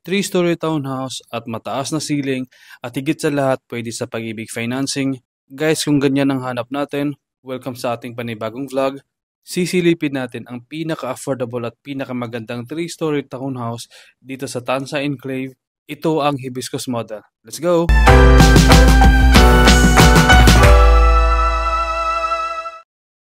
3-story townhouse at mataas na ceiling at higit sa lahat pwede sa pag-ibig financing. Guys, kung ganyan ang hanap natin, welcome sa ating panibagong vlog. Sisilipin natin ang pinaka-affordable at pinakamagandang 3-story townhouse dito sa Tansa Enclave. Ito ang Hibiscus model. Let's go!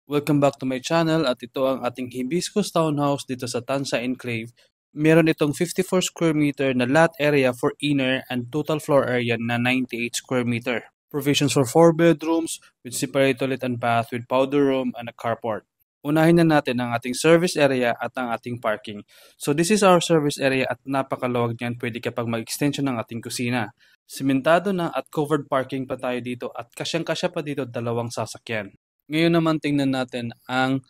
Welcome back to my channel at ito ang ating Hibiscus Townhouse dito sa Tansa Enclave meron itong 54 square meter na lot area for inner and total floor area na 98 square meter. Provisions for 4 bedrooms with separate toilet and bath with powder room and a carport. Unahin na natin ang ating service area at ang ating parking. So this is our service area at napakalawag niyan pwede kapag mag-extension ng ating kusina. Simentado na at covered parking pa tayo dito at kasyang-kasya pa dito dalawang sasakyan. Ngayon naman tingnan natin ang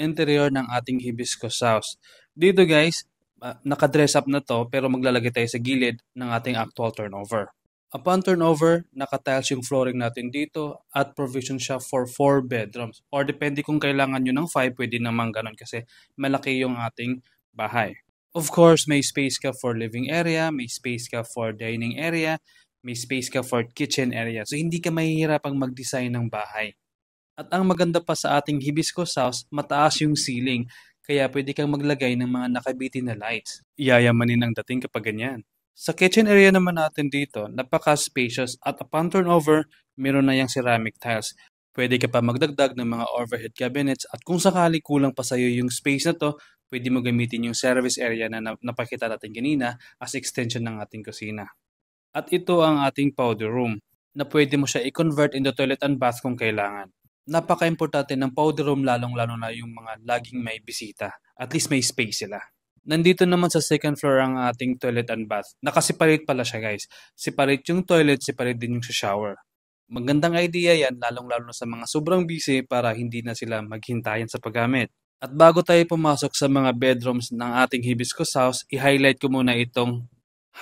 interior ng ating hibiscus house. Dito guys, uh, nakadress up na to pero maglalagay tayo sa gilid ng ating actual turnover. Upon turnover, naka-tiles yung flooring natin dito at provision siya for 4 bedrooms. Or depende kung kailangan nyo ng 5, pwede naman ganun kasi malaki yung ating bahay. Of course, may space ka for living area, may space ka for dining area, may space ka for kitchen area. So hindi ka mahihirapang mag-design ng bahay. At ang maganda pa sa ating hibiscus house, mataas yung ceiling kaya pwede kang maglagay ng mga nakabiti na lights. Iyayamanin ang dating kapag ganyan. Sa kitchen area naman natin dito, napaka-spacious at upon turnover, meron na yung ceramic tiles. Pwede ka pa magdagdag ng mga overhead cabinets at kung sakali kulang pa sa'yo yung space na to, pwede mo gamitin yung service area na napakita natin kanina as extension ng ating kusina. At ito ang ating powder room na pwede mo siya i-convert into toilet and bath kung kailangan napaka-importante ng powder room lalong-lalo na yung mga laging may bisita. At least may space sila. Nandito naman sa second floor ang ating toilet and bath. Nakasiparate pala siya guys. Separate yung toilet, separate din yung shower. Magandang idea yan lalong-lalo na sa mga sobrang busy para hindi na sila maghintayan sa paggamit. At bago tayo pumasok sa mga bedrooms ng ating hibiscus house, i-highlight ko muna itong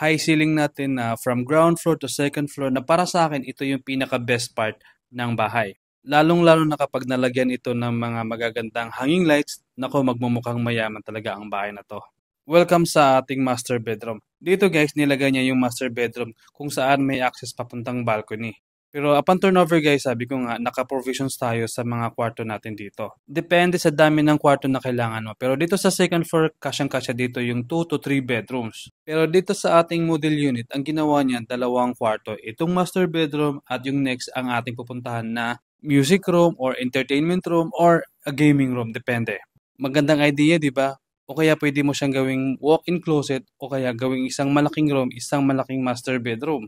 high ceiling natin na from ground floor to second floor na para sa akin ito yung pinaka best part ng bahay lalong-lalo na kapag nalagyan ito ng mga magagandang hanging lights, nako magmumukhang mayaman talaga ang bahay na to. Welcome sa ating master bedroom. Dito guys, nilagay niya yung master bedroom kung saan may access papuntang balcony. Pero upon turnover guys, sabi ko nga, naka-provisions tayo sa mga kwarto natin dito. Depende sa dami ng kwarto na kailangan mo. Pero dito sa second floor, kasyang-kasya dito yung 2 to 3 bedrooms. Pero dito sa ating model unit, ang ginawa niya, dalawang kwarto. Itong master bedroom at yung next ang ating pupuntahan na music room or entertainment room or a gaming room, depende. Magandang idea, di ba? O kaya pwede mo siyang gawing walk-in closet o kaya gawing isang malaking room, isang malaking master bedroom.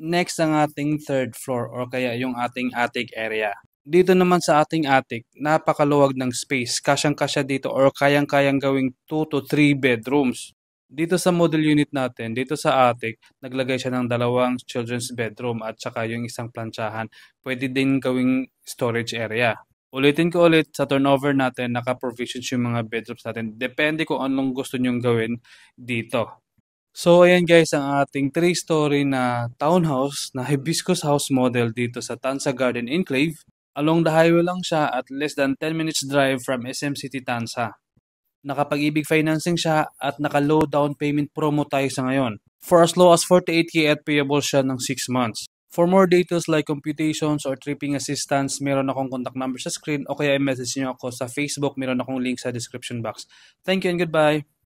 Next ang ating third floor or kaya yung ating attic area. Dito naman sa ating attic, napakaluwag ng space. Kasyang-kasya dito or kayang-kayang gawing 2 to 3 bedrooms. Dito sa model unit natin, dito sa attic, naglagay siya ng dalawang children's bedroom at saka yung isang plantsahan. Pwede din gawing storage area. Ulitin ko ulit, sa turnover natin, naka-provisions yung mga bedrooms natin. Depende kung anong gusto nyong gawin dito. So ayan guys, ang ating 3-story na townhouse na hibiscus house model dito sa Tansa Garden Enclave. Along the highway lang siya at less than 10 minutes drive from SM City Tansa nakapag-ibig financing siya at naka-low down payment promo tayo sa ngayon. For as low as 48k at payable siya ng 6 months. For more details like computations or tripping assistance, meron akong contact number sa screen o kaya i-message niyo ako sa Facebook, meron akong link sa description box. Thank you and goodbye!